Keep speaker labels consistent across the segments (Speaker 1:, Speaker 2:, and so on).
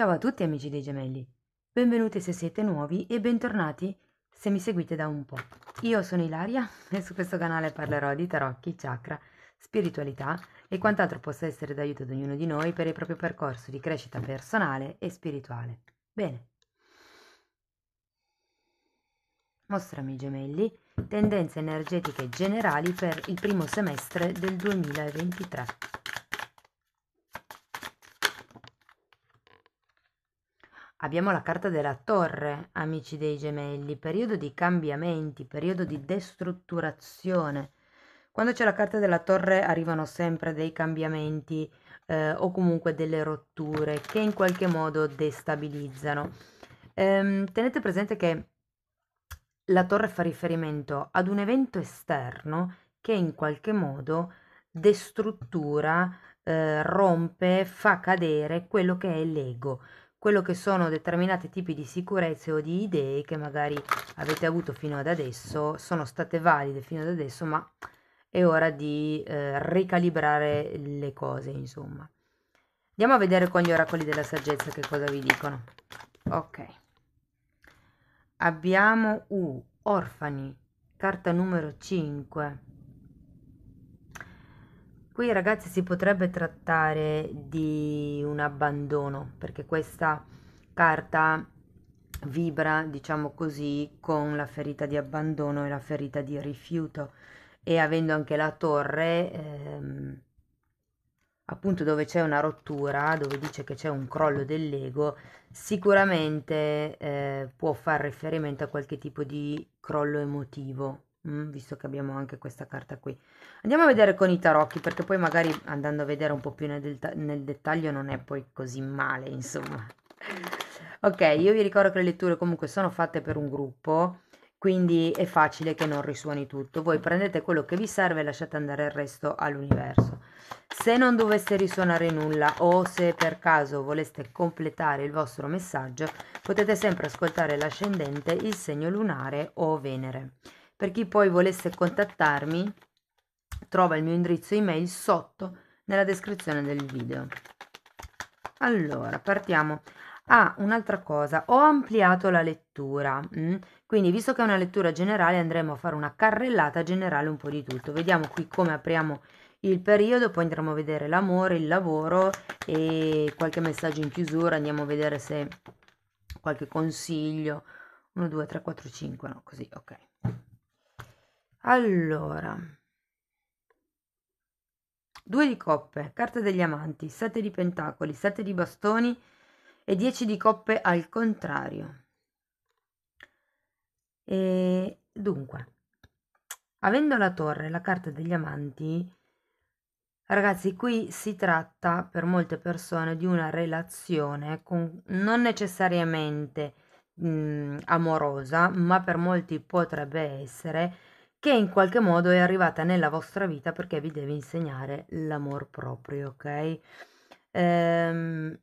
Speaker 1: Ciao a tutti amici dei gemelli, benvenuti se siete nuovi e bentornati se mi seguite da un po'. Io sono Ilaria e su questo canale parlerò di tarocchi, chakra, spiritualità e quant'altro possa essere d'aiuto ad ognuno di noi per il proprio percorso di crescita personale e spirituale. Bene. Mostrami gemelli, tendenze energetiche generali per il primo semestre del 2023. Abbiamo la carta della torre, amici dei gemelli, periodo di cambiamenti, periodo di destrutturazione. Quando c'è la carta della torre arrivano sempre dei cambiamenti eh, o comunque delle rotture che in qualche modo destabilizzano. Ehm, tenete presente che la torre fa riferimento ad un evento esterno che in qualche modo destruttura, eh, rompe, fa cadere quello che è l'ego quello che sono determinati tipi di sicurezze o di idee che magari avete avuto fino ad adesso, sono state valide fino ad adesso, ma è ora di eh, ricalibrare le cose, insomma. Andiamo a vedere con gli oracoli della saggezza che cosa vi dicono. Ok. Abbiamo U, orfani, carta numero 5 Qui ragazzi si potrebbe trattare di un abbandono perché questa carta vibra, diciamo così, con la ferita di abbandono e la ferita di rifiuto e avendo anche la torre ehm, appunto dove c'è una rottura, dove dice che c'è un crollo dell'ego, sicuramente eh, può far riferimento a qualche tipo di crollo emotivo Mm, visto che abbiamo anche questa carta qui. Andiamo a vedere con i tarocchi, perché poi magari andando a vedere un po' più nel, nel, dettaglio non è poi così male, insomma. Ok, io vi ricordo che le letture comunque sono fatte per un gruppo, quindi è facile che non risuoni tutto. Voi prendete quello che vi serve e lasciate andare il resto all'universo. Se non dovesse risuonare nulla o se per caso voleste completare il vostro messaggio, potete sempre ascoltare l'ascendente, il segno lunare o Venere. Per chi poi volesse contattarmi, trova il mio indirizzo email sotto nella descrizione del video. Allora, partiamo. Ah, un'altra cosa, ho ampliato la lettura, mm? quindi visto che è una lettura generale andremo a fare una carrellata generale un po' di tutto. Vediamo qui come apriamo il periodo, poi andremo a vedere l'amore, il lavoro e qualche messaggio in chiusura, andiamo a vedere se qualche consiglio. 1, 2, 3, 4, 5, no, così, ok. Allora, due di coppe, carta degli amanti, sette di pentacoli, sette di bastoni e dieci di coppe al contrario. E dunque, avendo la torre, la carta degli amanti, Ragazzi, qui si tratta per molte persone di una relazione con, non necessariamente mh, mhmm, amorosa, ma per molti potrebbe essere che in qualche modo è arrivata nella vostra vita perché vi deve insegnare l'amor proprio, ok? Ehm,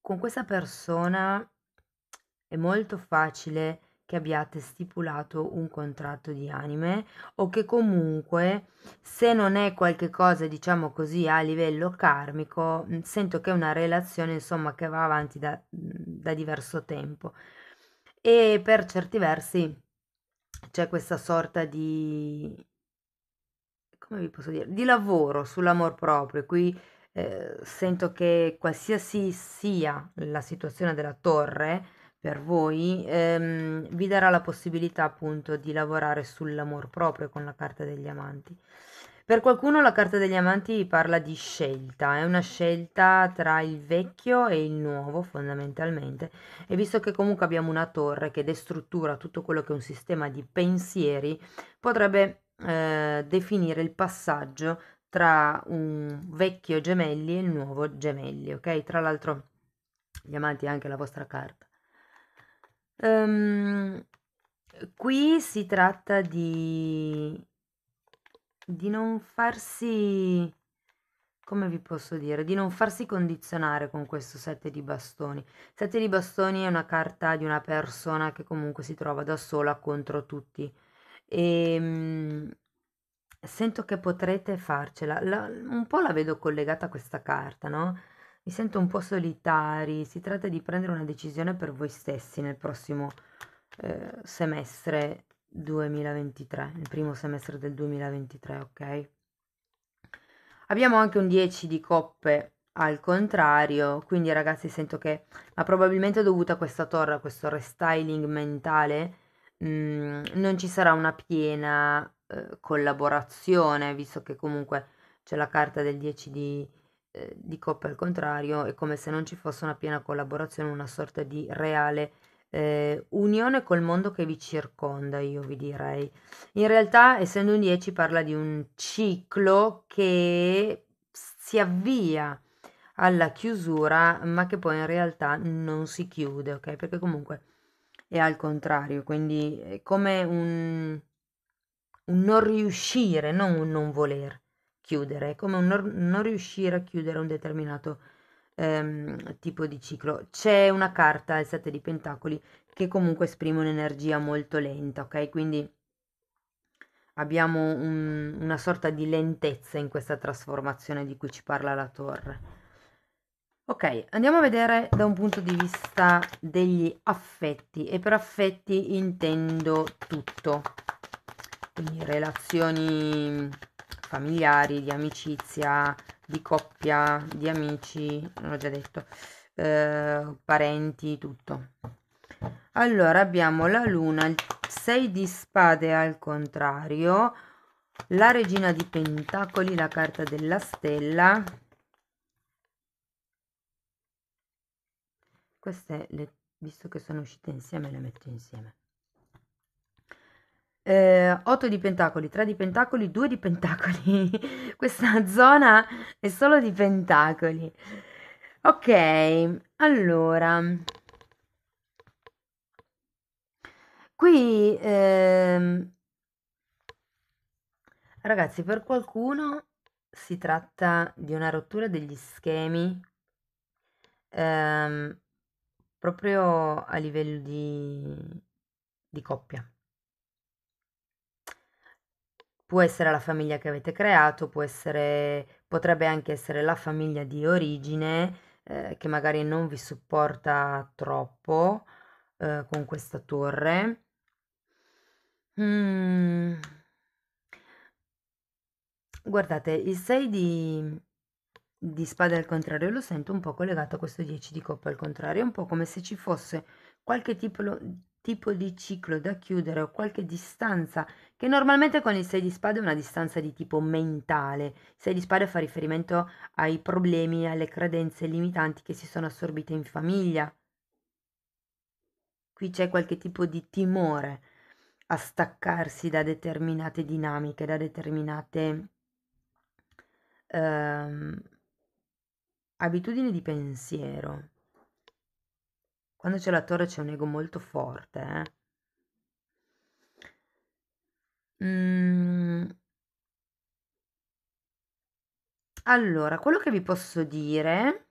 Speaker 1: con questa persona è molto facile che abbiate stipulato un contratto di anime o che comunque se non è qualcosa diciamo così a livello karmico sento che è una relazione insomma che va avanti da, da diverso tempo e per certi versi c'è questa sorta di... come vi posso dire? Di lavoro sull'amor proprio. Qui eh, sento che qualsiasi sia la situazione della torre per voi, ehm, vi darà la possibilità appunto di lavorare sull'amor proprio con la carta degli amanti. Per qualcuno la carta degli amanti parla di scelta, è una scelta tra il vecchio e il nuovo fondamentalmente e visto che comunque abbiamo una torre che destruttura tutto quello che è un sistema di pensieri, potrebbe eh, definire il passaggio tra un vecchio gemelli e il nuovo gemelli, ok? Tra l'altro gli amanti è anche la vostra carta. Um, qui si tratta di di non farsi, come vi posso dire, di non farsi condizionare con questo sette di bastoni. Sette di bastoni è una carta di una persona che comunque si trova da sola contro tutti. E ehm, sento che potrete farcela. La, un po' la vedo collegata a questa carta, no? Mi sento un po' solitari, si tratta di prendere una decisione per voi stessi nel prossimo eh, semestre 2023, il primo semestre del 2023, ok? Abbiamo anche un 10 di coppe al contrario, quindi ragazzi sento che, ma probabilmente dovuta a questa torre, a questo restyling mentale, mh, mm, non ci sarà una piena eh, collaborazione, visto che comunque c'è la carta del 10 di, eh, di coppe al contrario, è come se non ci fosse una piena collaborazione, una sorta di reale eh, unione col mondo che vi circonda, io vi direi. In realtà, essendo un 10, parla di un ciclo che si avvia alla chiusura, ma che poi in realtà non si chiude, ok? Perché comunque è al contrario, quindi è come un, un non riuscire, non un non voler chiudere, è come un non, non riuscire a chiudere un determinato ehm, tipo di ciclo. C'è una carta, il 7 di Pentacoli, che comunque esprime un'energia molto lenta, ok? Quindi abbiamo un, una sorta di lentezza in questa trasformazione di cui ci parla la torre. Ok, andiamo a vedere da un punto di vista degli affetti e per affetti intendo tutto, quindi relazioni familiari, di amicizia, di coppia, di amici, non l'ho già detto, eh, parenti, tutto. Allora abbiamo la luna, il 6 di spade al contrario, la regina di pentacoli, la carta della stella. Queste, le, visto che sono uscite insieme, le metto insieme eh, 8 di pentacoli, 3 di pentacoli, 2 di pentacoli. Questa zona è solo di pentacoli. Ok, allora. Qui, eh, ragazzi, per qualcuno si tratta di una rottura degli schemi eh, proprio a livello di, di coppia Può essere la famiglia che avete creato, può essere, potrebbe anche essere la famiglia di origine eh, che magari non vi supporta troppo eh, con questa torre. Mm. Guardate, il 6 di, di spade al contrario lo sento un po' collegato a questo 10 di coppa al contrario, un po' come se ci fosse qualche tipo, tipo di ciclo da chiudere o qualche distanza che normalmente con il 6 di spade è una distanza di tipo mentale. Il 6 di spade fa riferimento ai problemi, alle credenze limitanti che si sono assorbite in famiglia. Qui c'è qualche tipo di timore a staccarsi da determinate dinamiche, da determinate ehm, abitudini di pensiero. Quando c'è la torre c'è un ego molto forte. Eh? Mm. Allora, quello che vi posso dire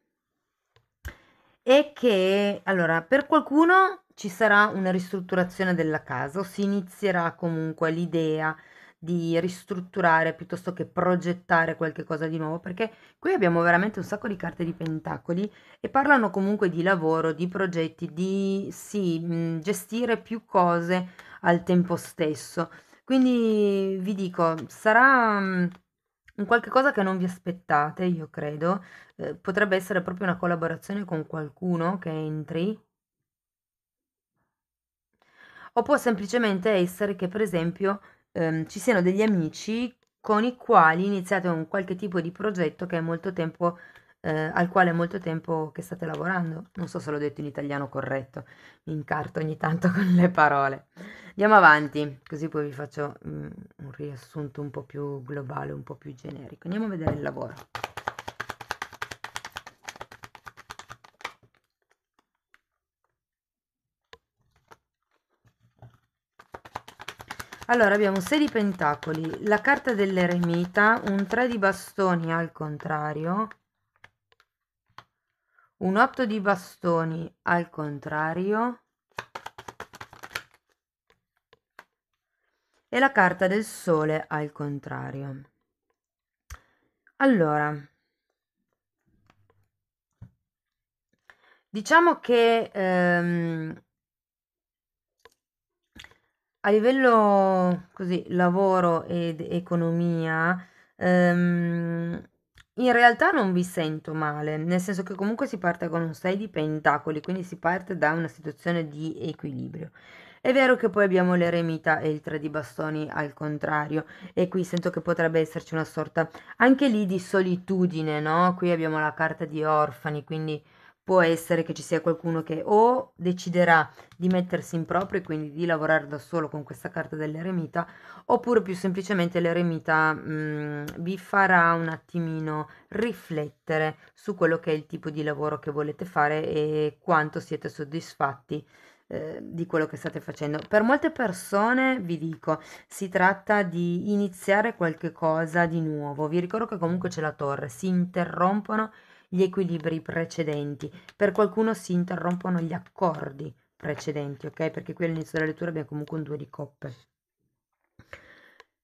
Speaker 1: è che, allora, per qualcuno ci sarà una ristrutturazione della casa o si inizierà comunque l'idea di ristrutturare piuttosto che progettare qualche cosa di nuovo, perché qui abbiamo veramente un sacco di carte di pentacoli e parlano comunque di lavoro, di progetti, di sì, gestire più cose al tempo stesso. Quindi vi dico, sarà un qualche cosa che non vi aspettate, io credo. Eh, potrebbe essere proprio una collaborazione con qualcuno che entri. O può semplicemente essere che, per esempio, ehm, ci siano degli amici con i quali iniziate un qualche tipo di progetto che è molto tempo, eh, al quale è molto tempo che state lavorando. Non so se l'ho detto in italiano corretto, mi incarto ogni tanto con le parole. Andiamo avanti, così poi vi faccio mh, mm, un riassunto un po' più globale, un po' più generico. Andiamo a vedere il lavoro. Allora abbiamo 6 di pentacoli, la carta dell'eremita, un 3 di bastoni al contrario, un 8 di bastoni al contrario e la carta del sole al contrario. Allora, diciamo che ehm, a livello così lavoro ed economia, ehm, in realtà non vi sento male, nel senso che comunque si parte con un 6 di pentacoli, quindi si parte da una situazione di equilibrio. È vero che poi abbiamo l'eremita e il 3 di bastoni al contrario e qui sento che potrebbe esserci una sorta anche lì di solitudine, no? Qui abbiamo la carta di orfani, quindi può essere che ci sia qualcuno che o deciderà di mettersi in proprio e quindi di lavorare da solo con questa carta dell'eremita, oppure più semplicemente l'eremita mm, vi farà un attimino riflettere su quello che è il tipo di lavoro che volete fare e quanto siete soddisfatti eh, di quello che state facendo. Per molte persone, vi dico, si tratta di iniziare qualche cosa di nuovo. Vi ricordo che comunque c'è la torre, si interrompono gli equilibri precedenti, per qualcuno si interrompono gli accordi precedenti, ok? Perché qui all'inizio della lettura abbiamo comunque un due di coppe.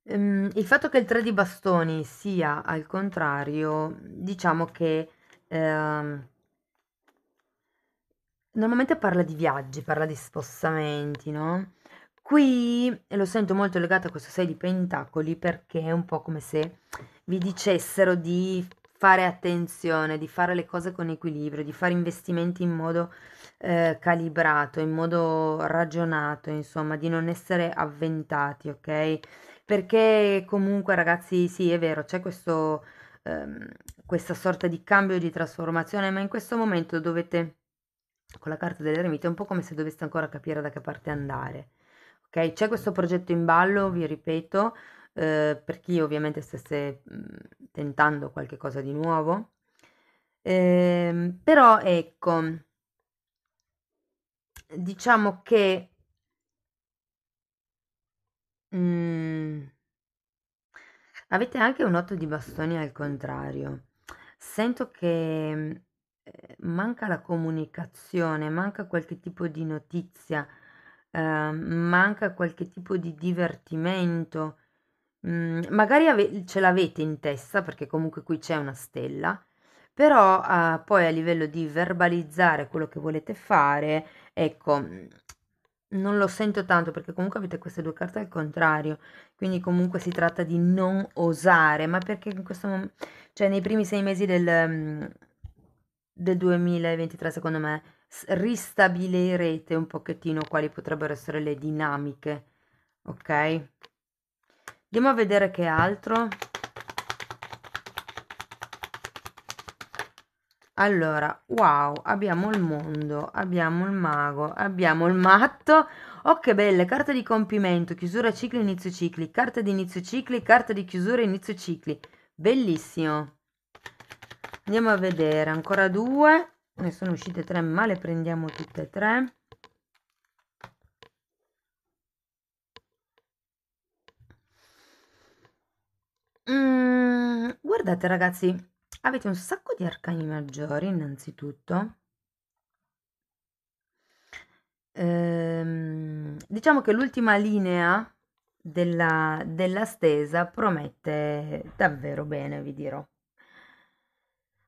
Speaker 1: Um, ehm, il fatto che il 3 di bastoni sia al contrario, diciamo che ehm, normalmente parla di viaggi, parla di spostamenti, no? Qui lo sento molto legato a questo 6 di pentacoli perché è un po' come se vi dicessero di fare attenzione, di fare le cose con equilibrio, di fare investimenti in modo eh, calibrato, in modo ragionato, insomma, di non essere avventati, ok? Perché comunque ragazzi, sì, è vero, c'è questo, ehm, questa sorta di cambio di trasformazione, ma in questo momento dovete, con la carta dell'eremita, è un po' come se doveste ancora capire da che parte andare. ok? C'è questo progetto in ballo, vi ripeto, eh, per chi ovviamente stesse mhmm, tentando qualche cosa di nuovo. Eh, però ecco, diciamo che mh, mhmm, avete anche un otto di bastoni al contrario. Sento che mhmm, eh, manca la comunicazione, manca qualche tipo di notizia, eh, manca qualche tipo di divertimento Mhmm, magari ave ce l'avete in testa, perché comunque qui c'è una stella, però, uhm, poi a livello di verbalizzare quello che volete fare, ecco, mhmm, non lo sento tanto perché comunque avete queste due carte al contrario, quindi comunque si tratta di non osare, ma perché in questo momento cioè nei primi sei mesi del mhmm, del 2023 secondo me ristabilirete un pochettino quali potrebbero essere le dinamiche, ok Andiamo a vedere che altro. Allora, wow, abbiamo il mondo, abbiamo il mago, abbiamo il matto. Oh che belle, carte di compimento, chiusura cicli, inizio cicli, carte di inizio cicli, carte di chiusura, inizio cicli. Bellissimo. Andiamo a vedere, ancora due. Ne sono uscite tre, ma le prendiamo tutte e tre. Guardate ragazzi, avete un sacco di arcani maggiori innanzitutto. Ehm, diciamo che l'ultima linea della, della stesa promette davvero bene, vi dirò.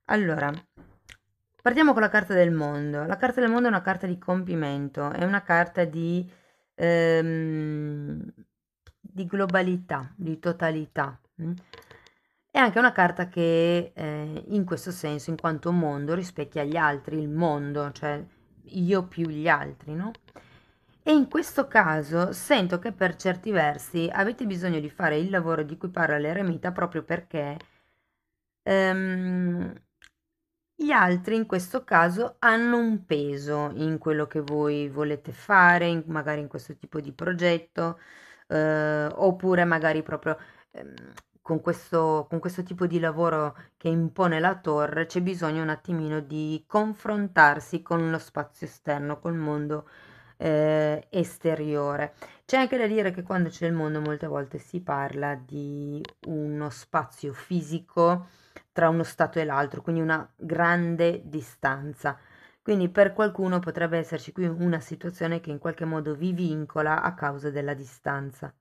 Speaker 1: Allora, partiamo con la carta del mondo. La carta del mondo è una carta di compimento, è una carta di, ehm, di globalità, di totalità. Mm. È anche una carta che eh, in questo senso, in quanto mondo, rispecchia gli altri, il mondo, cioè io più gli altri, no? E in questo caso sento che per certi versi avete bisogno di fare il lavoro di cui parla l'eremita proprio perché ehm, gli altri in questo caso hanno un peso in quello che voi volete fare, in, magari in questo tipo di progetto, eh, oppure magari proprio... Ehm, con questo, con questo tipo di lavoro che impone la torre c'è bisogno un attimino di confrontarsi con lo spazio esterno, col mondo eh, esteriore. C'è anche da dire che quando c'è il mondo molte volte si parla di uno spazio fisico tra uno stato e l'altro, quindi una grande distanza. Quindi per qualcuno potrebbe esserci qui una situazione che in qualche modo vi vincola a causa della distanza.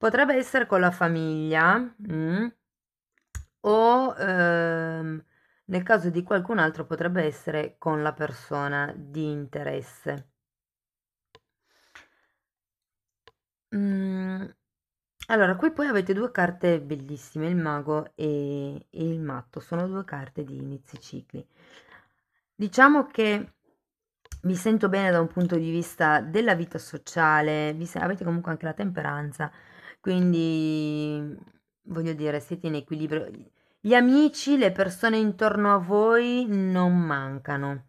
Speaker 1: Potrebbe essere con la famiglia mm, o ehm, nel caso di qualcun altro potrebbe essere con la persona di interesse. Mm, allora, qui poi avete due carte bellissime, il mago e, e il matto, sono due carte di inizi cicli. Diciamo che vi sento bene da un punto di vista della vita sociale, avete comunque anche la temperanza, quindi, mhmm, voglio dire, siete in equilibrio. Gli amici, le persone intorno a voi non mancano.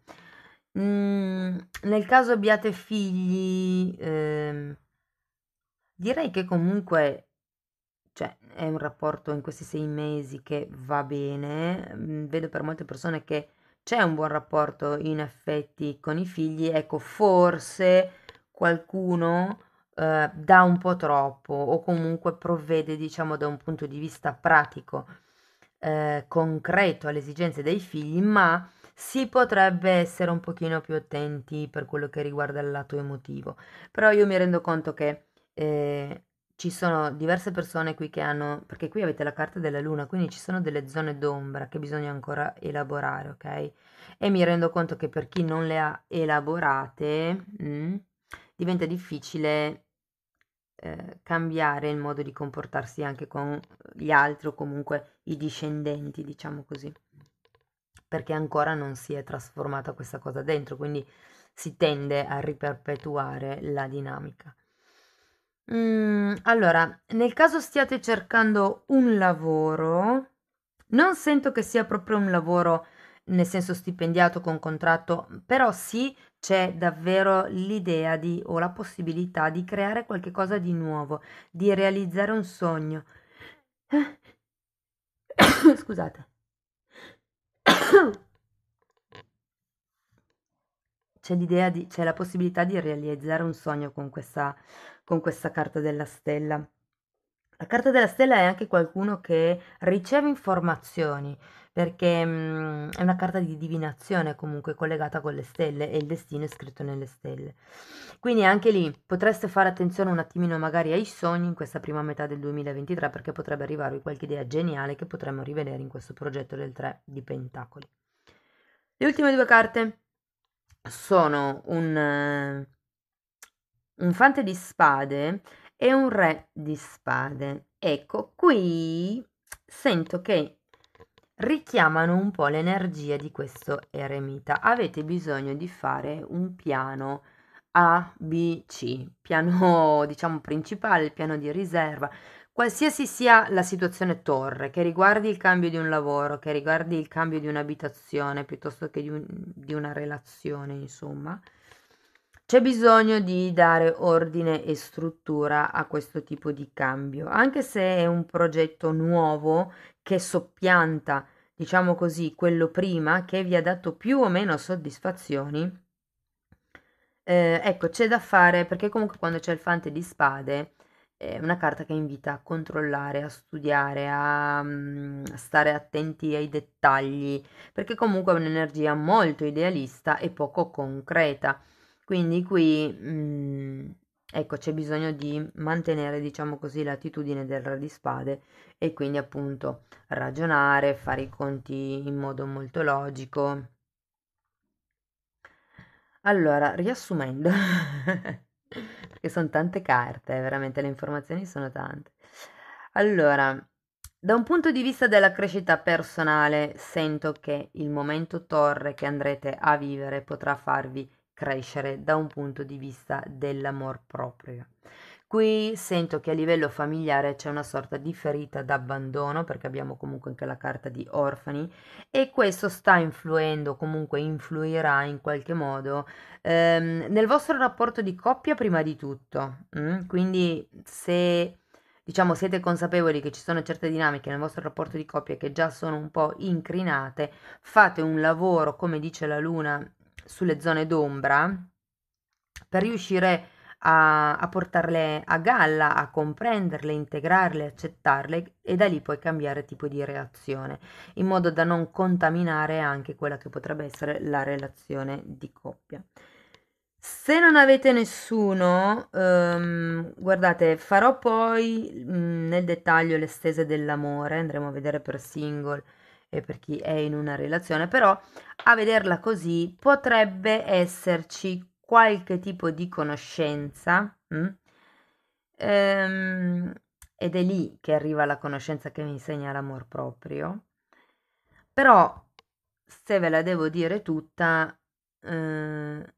Speaker 1: Mm, nel caso abbiate figli, eh, direi che comunque cioè, è un rapporto in questi sei mesi che va bene. Mhmm, vedo per molte persone che c'è un buon rapporto in effetti con i figli. Ecco, forse qualcuno Uhm, dà un po' troppo o comunque provvede, diciamo, da un punto di vista pratico, eh, concreto alle esigenze dei figli, ma si potrebbe essere un pochino più attenti per quello che riguarda il lato emotivo. Però io mi rendo conto che eh, ci sono diverse persone qui che hanno, perché qui avete la carta della luna, quindi ci sono delle zone d'ombra che bisogna ancora elaborare, ok? E mi rendo conto che per chi non le ha elaborate, mh, diventa difficile eh, cambiare il modo di comportarsi anche con gli altri o comunque i discendenti, diciamo così, perché ancora non si è trasformata questa cosa dentro, quindi si tende a riperpetuare la dinamica. Mm, allora, nel caso stiate cercando un lavoro, non sento che sia proprio un lavoro nel senso stipendiato con contratto, però sì c'è davvero l'idea di o la possibilità di creare qualcosa di nuovo, di realizzare un sogno. Scusate. c'è l'idea di c'è la possibilità di realizzare un sogno con questa con questa carta della stella. La carta della stella è anche qualcuno che riceve informazioni, perché mh, mhmm, è una carta di divinazione comunque collegata con le stelle e il destino è scritto nelle stelle. Quindi anche lì potreste fare attenzione un attimino magari ai sogni in questa prima metà del 2023 perché potrebbe arrivarvi qualche idea geniale che potremmo rivedere in questo progetto del 3 di Pentacoli. Le ultime due carte sono un, un fante di spade e un re di spade. Ecco, qui sento che richiamano un po' l'energia di questo eremita. Avete bisogno di fare un piano A, B, C, piano diciamo principale, piano di riserva. Qualsiasi sia la situazione torre, che riguardi il cambio di un lavoro, che riguardi il cambio di un'abitazione piuttosto che di, un, di una relazione, insomma, c'è bisogno di dare ordine e struttura a questo tipo di cambio, anche se è un progetto nuovo che soppianta, diciamo così, quello prima che vi ha dato più o meno soddisfazioni. Eh, ecco, c'è da fare perché comunque quando c'è il fante di spade è una carta che invita a controllare, a studiare, a, a mm, stare attenti ai dettagli, perché comunque è un'energia molto idealista e poco concreta quindi qui, mh, mhmm, ecco, c'è bisogno di mantenere, diciamo così, l'attitudine del re di spade e quindi appunto ragionare, fare i conti in modo molto logico. Allora, riassumendo, perché sono tante carte, eh, veramente le informazioni sono tante. Allora, da un punto di vista della crescita personale, sento che il momento torre che andrete a vivere potrà farvi crescere da un punto di vista dell'amor proprio. Qui sento che a livello familiare c'è una sorta di ferita d'abbandono, perché abbiamo comunque anche la carta di orfani, e questo sta influendo, comunque influirà in qualche modo ehm, nel vostro rapporto di coppia prima di tutto. Mm? Quindi se diciamo siete consapevoli che ci sono certe dinamiche nel vostro rapporto di coppia che già sono un po' incrinate, fate un lavoro, come dice la luna, sulle zone d'ombra per riuscire a, a portarle a galla, a comprenderle, integrarle, accettarle e da lì poi cambiare tipo di reazione in modo da non contaminare anche quella che potrebbe essere la relazione di coppia. Se non avete nessuno, um, guardate, farò poi mh, nel dettaglio le stese dell'amore, andremo a vedere per single e eh, per chi è in una relazione, però a vederla così potrebbe esserci qualche tipo di conoscenza mm? ehm, ed è lì che arriva la conoscenza che mi insegna l'amor proprio, però se ve la devo dire tutta, eh,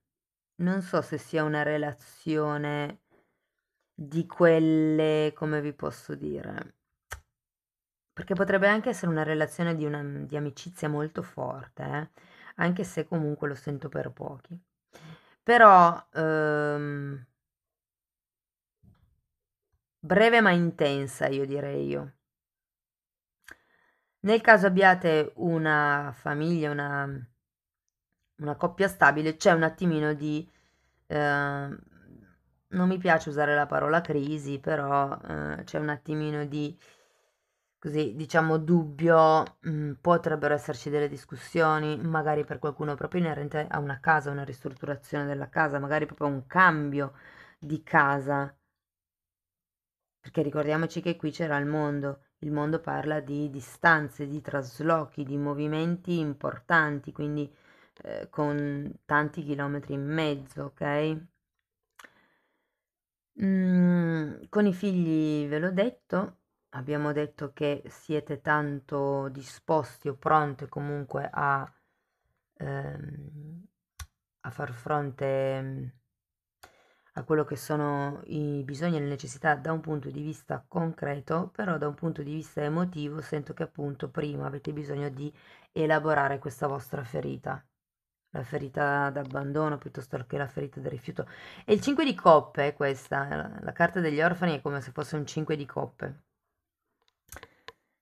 Speaker 1: non so se sia una relazione di quelle, come vi posso dire, perché potrebbe anche essere una relazione di, una, di amicizia molto forte, eh, anche se comunque lo sento per pochi. Però ehm, breve ma intensa, io direi io. Nel caso abbiate una famiglia, una, una coppia stabile, c'è un attimino di... Eh, non mi piace usare la parola crisi, però eh, c'è un attimino di così diciamo dubbio, mh, mm, potrebbero esserci delle discussioni, magari per qualcuno proprio inerente a una casa, una ristrutturazione della casa, magari proprio un cambio di casa. Perché ricordiamoci che qui c'era il mondo, il mondo parla di distanze, di traslochi, di movimenti importanti, quindi eh, con tanti chilometri in mezzo, ok? Mm, con i figli ve l'ho detto, abbiamo detto che siete tanto disposti o pronti comunque a, ehm, a far fronte mm, a quello che sono i bisogni e le necessità da un punto di vista concreto, però da un punto di vista emotivo sento che appunto prima avete bisogno di elaborare questa vostra ferita, la ferita d'abbandono piuttosto che la ferita del rifiuto. E il 5 di coppe è questa, la carta degli orfani è come se fosse un 5 di coppe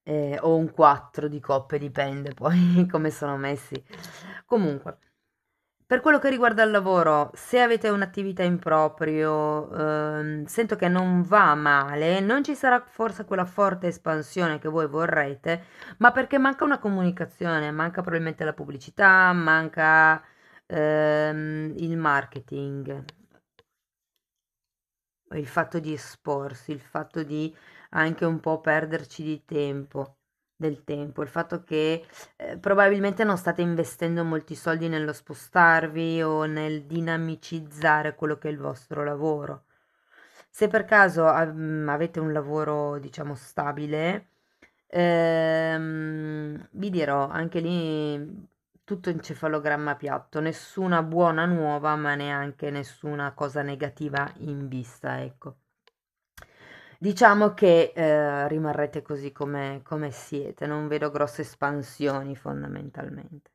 Speaker 1: eh, o un 4 di coppe, dipende poi come sono messi. Comunque, per quello che riguarda il lavoro, se avete un'attività in proprio, ehm, sento che non va male, non ci sarà forse quella forte espansione che voi vorrete, ma perché manca una comunicazione, manca probabilmente la pubblicità, manca ehm, il marketing, il fatto di esporsi, il fatto di anche un po' perderci di tempo, del tempo, il fatto che eh, probabilmente non state investendo molti soldi nello spostarvi o nel dinamicizzare quello che è il vostro lavoro. Se per caso um, avete un lavoro, diciamo, stabile, ehm, vi dirò anche lì tutto encefalogramma piatto, nessuna buona nuova, ma neanche nessuna cosa negativa in vista, ecco. Diciamo che eh, rimarrete così come, come siete, non vedo grosse espansioni fondamentalmente.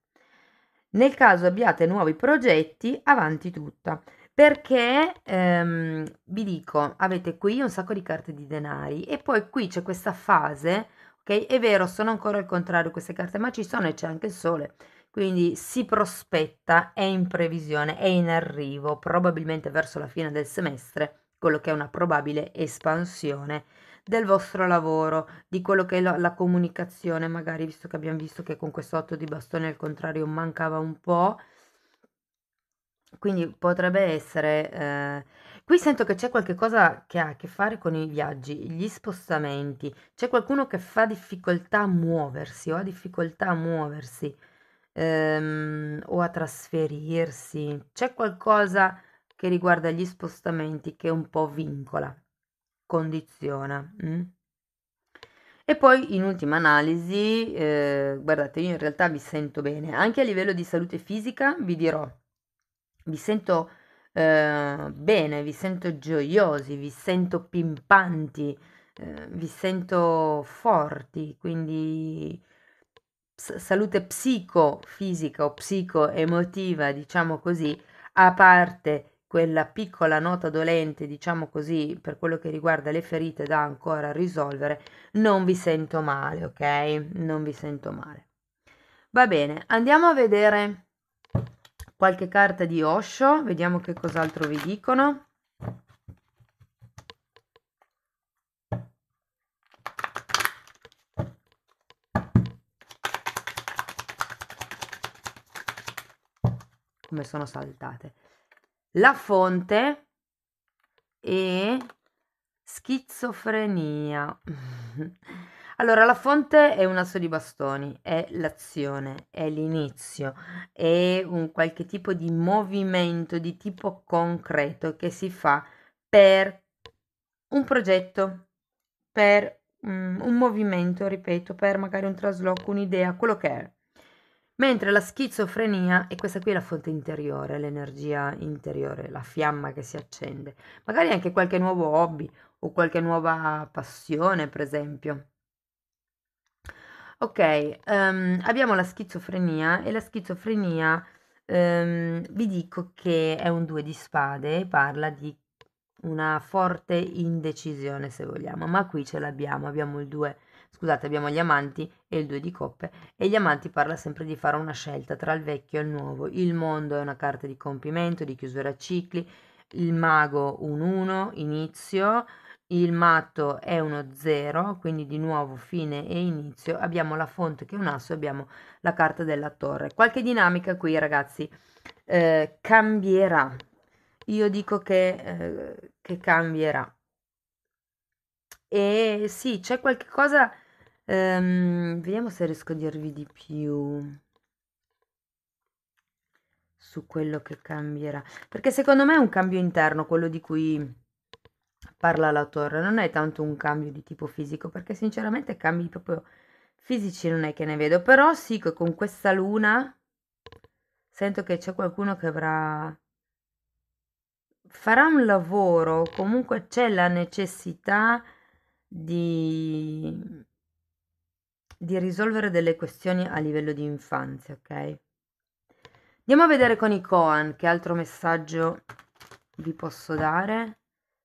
Speaker 1: Nel caso abbiate nuovi progetti, avanti tutta perché ehm, vi dico, avete qui un sacco di carte di denari e poi qui c'è questa fase, ok? È vero, sono ancora al contrario queste carte, ma ci sono e c'è anche il sole, quindi si prospetta, è in previsione, è in arrivo, probabilmente verso la fine del semestre quello che è una probabile espansione del vostro lavoro, di quello che è la, la comunicazione, magari visto che abbiamo visto che con questo 8 di bastone al contrario mancava un po'. Quindi potrebbe essere... Eh... Qui sento che c'è qualcosa che ha a che fare con i viaggi, gli spostamenti. C'è qualcuno che fa difficoltà a muoversi o ha difficoltà a muoversi ehm, o a trasferirsi. C'è qualcosa che riguarda gli spostamenti che un po' vincola, condiziona. Mm? E poi in ultima analisi, eh, guardate, io in realtà vi sento bene, anche a livello di salute fisica vi dirò, vi sento eh, bene, vi sento gioiosi, vi sento pimpanti, eh, vi sento forti, quindi s- salute psicofisica o psicoemotiva, diciamo così, a parte quella piccola nota dolente, diciamo così, per quello che riguarda le ferite da ancora risolvere, non vi sento male, ok? Non vi sento male. Va bene, andiamo a vedere qualche carta di Osho, vediamo che cos'altro vi dicono. Come sono saltate. La fonte e schizofrenia. allora, la fonte è un asso di bastoni, è l'azione, è l'inizio, è un qualche tipo di movimento di tipo concreto che si fa per un progetto, per mm, un movimento, ripeto, per magari un trasloco, un'idea, quello che è. Mentre la schizofrenia, e questa qui è la fonte interiore, l'energia interiore, la fiamma che si accende, magari anche qualche nuovo hobby o qualche nuova passione, per esempio. Ok, um, abbiamo la schizofrenia e la schizofrenia um, vi dico che è un due di spade, parla di una forte indecisione se vogliamo, ma qui ce l'abbiamo, abbiamo il due Scusate, abbiamo gli amanti e il due di coppe e gli amanti parla sempre di fare una scelta tra il vecchio e il nuovo. Il mondo è una carta di compimento, di chiusura a cicli, il mago un 1, inizio, il matto è uno 0, quindi di nuovo fine e inizio, abbiamo la fonte che è un asso, abbiamo la carta della torre. Qualche dinamica qui ragazzi eh, cambierà, io dico che, eh, che cambierà. E sì, c'è qualche cosa Ehm, vediamo se riesco a dirvi di più su quello che cambierà. Perché secondo me è un cambio interno, quello di cui parla la torre. non è tanto un cambio di tipo fisico, perché sinceramente cambi proprio fisici non è che ne vedo, però sì con questa luna sento che c'è qualcuno che avrà farà un lavoro, comunque c'è la necessità di di risolvere delle questioni a livello di infanzia, ok? Andiamo a vedere con i Koan che altro messaggio vi posso dare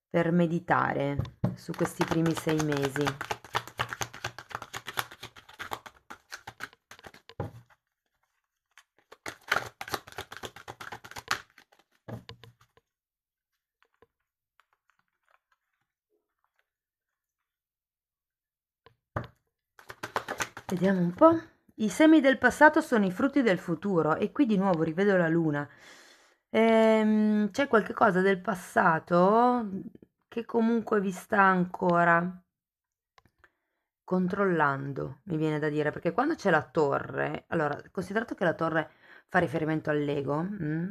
Speaker 1: per meditare su questi primi sei mesi. Vediamo un po'. I semi del passato sono i frutti del futuro e qui di nuovo rivedo la luna. Ehm, c'è qualcosa del passato che comunque vi sta ancora controllando, mi viene da dire, perché quando c'è la torre, allora, considerato che la torre fa riferimento all'ego, mm?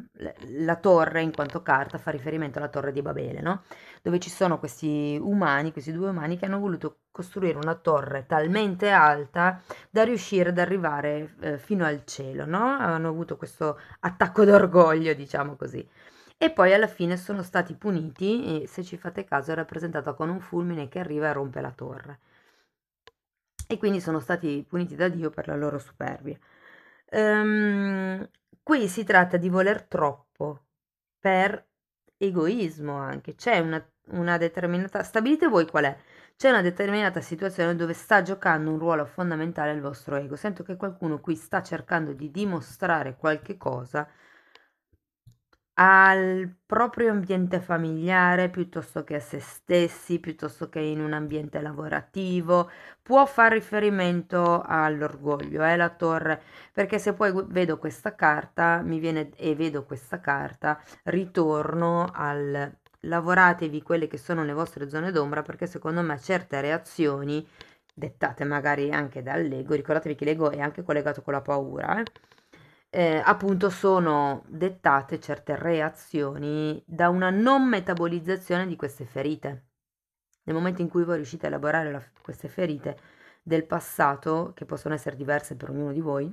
Speaker 1: la torre in quanto carta fa riferimento alla torre di Babele, no? dove ci sono questi umani, questi due umani che hanno voluto costruire una torre talmente alta da riuscire ad arrivare eh, fino al cielo, no? hanno avuto questo attacco d'orgoglio, diciamo così. E poi alla fine sono stati puniti e se ci fate caso è rappresentata con un fulmine che arriva e rompe la torre. E quindi sono stati puniti da Dio per la loro superbia. Ehm, qui si tratta di voler troppo per egoismo anche. C'è una, una determinata... Stabilite voi qual è. C'è una determinata situazione dove sta giocando un ruolo fondamentale il vostro ego. Sento che qualcuno qui sta cercando di dimostrare qualche cosa al proprio ambiente familiare piuttosto che a se stessi, piuttosto che in un ambiente lavorativo, può far riferimento all'orgoglio, eh, la torre, perché se poi vedo questa carta, mi viene e vedo questa carta, ritorno al lavoratevi quelle che sono le vostre zone d'ombra perché secondo me certe reazioni dettate magari anche dall'ego, ricordatevi che l'ego è anche collegato con la paura, eh eh, appunto sono dettate certe reazioni da una non metabolizzazione di queste ferite. Nel momento in cui voi riuscite a elaborare la, queste ferite del passato, che possono essere diverse per ognuno di voi,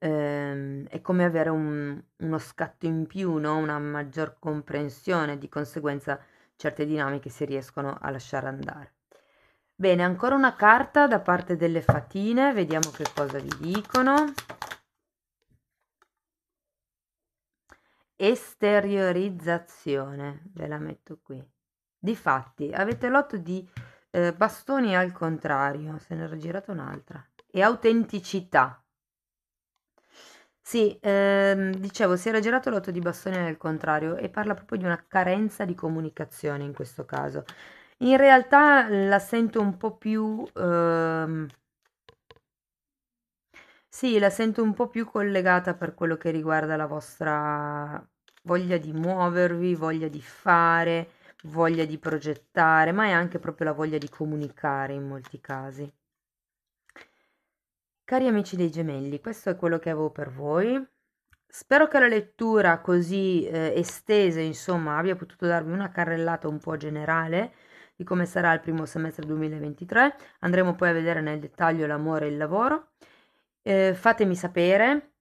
Speaker 1: ehm, è come avere un, uno scatto in più, no? una maggior comprensione, di conseguenza certe dinamiche si riescono a lasciare andare. Bene, ancora una carta da parte delle fatine, vediamo che cosa vi dicono. esteriorizzazione, ve la metto qui. Difatti, avete l'otto di eh, bastoni al contrario, se ne era girata un'altra, e autenticità. Sì, ehm, dicevo, si era girato l'otto di bastoni al contrario e parla proprio di una carenza di comunicazione in questo caso. In realtà la sento un po' più... Ehm, sì, la sento un po' più collegata per quello che riguarda la vostra voglia di muovervi, voglia di fare, voglia di progettare, ma è anche proprio la voglia di comunicare in molti casi. Cari amici dei gemelli, questo è quello che avevo per voi. Spero che la lettura così eh, estesa, insomma, abbia potuto darvi una carrellata un po' generale di come sarà il primo semestre 2023. Andremo poi a vedere nel dettaglio l'amore e il lavoro. Eh, fatemi sapere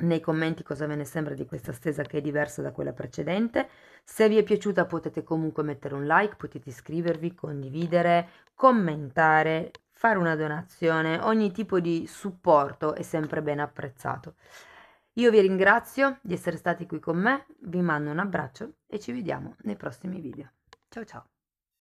Speaker 1: nei commenti cosa ve ne sembra di questa stesa che è diversa da quella precedente. Se vi è piaciuta potete comunque mettere un like, potete iscrivervi, condividere, commentare, fare una donazione, ogni tipo di supporto è sempre ben apprezzato. Io vi ringrazio di essere stati qui con me, vi mando un abbraccio e ci vediamo nei prossimi video. Ciao ciao!